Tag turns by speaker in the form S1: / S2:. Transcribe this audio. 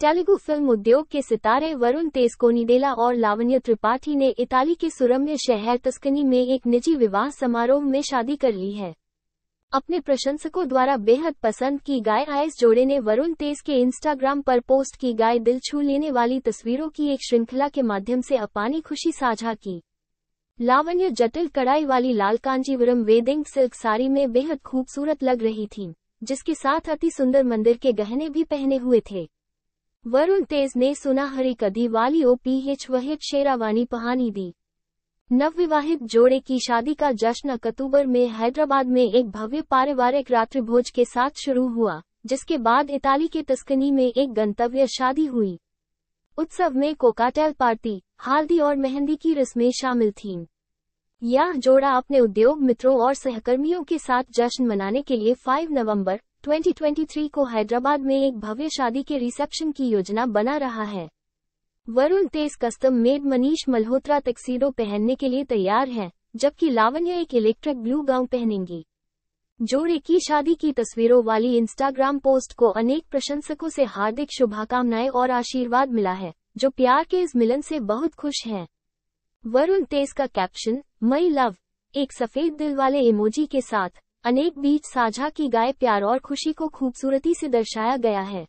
S1: Telugu film उद्योग के सितारे वरुण तेज कोनीडेला और लावण्य त्रिपाठी ने इटाली के सुरम्य शहर तस्कनी में एक निजी विवाह समारोह में शादी कर ली है अपने प्रशंसकों द्वारा बेहद पसंद की गाय आयस जोड़े ने वरुण तेज के इंस्टाग्राम पर पोस्ट की गाय दिल छू लेने वाली तस्वीरों की एक श्रृंखला के माध्यम से अपानी खुशी साझा की लावण्य जटिल कड़ाई वाली लाल कांजीवरम वेदिंग सिल्क साड़ी में बेहद खूबसूरत लग रही थी जिसके साथ अति सुंदर मंदिर के गहने भी पहने हुए थे वरुण तेज ने सुनाहरी कदी वाली ओ पी एच वह शेरावानी पहानी दी नवविवाहित जोड़े की शादी का जश्न अक्तूबर में हैदराबाद में एक भव्य पारिवारिक रात्रि भोज के साथ शुरू हुआ जिसके बाद इताली के तस्कनी में एक गंतव्य शादी हुई उत्सव में कोकाटेल पार्टी हल्दी और मेहंदी की रस्में शामिल थीं यह जोड़ा अपने उद्योग मित्रों और सहकर्मियों के साथ जश्न मनाने के लिए 5 नवंबर 2023 को हैदराबाद में एक भव्य शादी के रिसेप्शन की योजना बना रहा है Varun Tej custom made Manish Malhotra tuxedo पहनने के लिए तैयार हैं, जबकि लावण्य एक इलेक्ट्रिक ब्लू गाउन पहनेंगी जोड़े की शादी की तस्वीरों वाली इंस्टाग्राम पोस्ट को अनेक प्रशंसकों से हार्दिक शुभकामनाएं और आशीर्वाद मिला है जो प्यार के इस मिलन से बहुत खुश हैं। वरुण तेज का कैप्शन मई लव एक सफेद दिल वाले इमोजी के साथ अनेक बीच साझा की गाय प्यार और खुशी को खूबसूरती से दर्शाया गया है